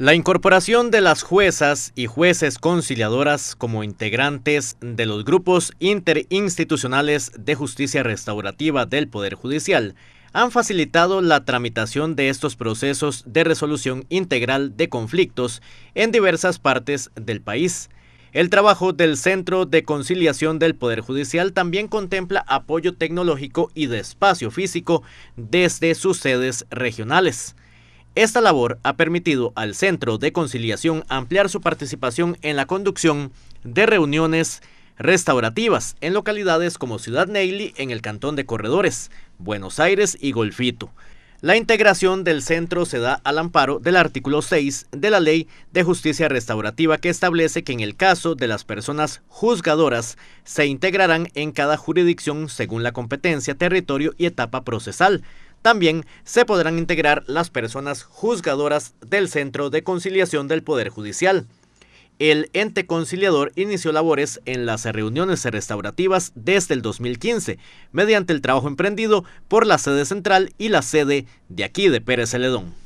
La incorporación de las juezas y jueces conciliadoras como integrantes de los grupos interinstitucionales de justicia restaurativa del Poder Judicial han facilitado la tramitación de estos procesos de resolución integral de conflictos en diversas partes del país. El trabajo del Centro de Conciliación del Poder Judicial también contempla apoyo tecnológico y de espacio físico desde sus sedes regionales. Esta labor ha permitido al Centro de Conciliación ampliar su participación en la conducción de reuniones restaurativas en localidades como Ciudad Neily en el Cantón de Corredores, Buenos Aires y Golfito. La integración del centro se da al amparo del artículo 6 de la Ley de Justicia Restaurativa que establece que en el caso de las personas juzgadoras se integrarán en cada jurisdicción según la competencia, territorio y etapa procesal, también se podrán integrar las personas juzgadoras del Centro de Conciliación del Poder Judicial. El ente conciliador inició labores en las reuniones restaurativas desde el 2015, mediante el trabajo emprendido por la sede central y la sede de aquí de Pérez Celedón.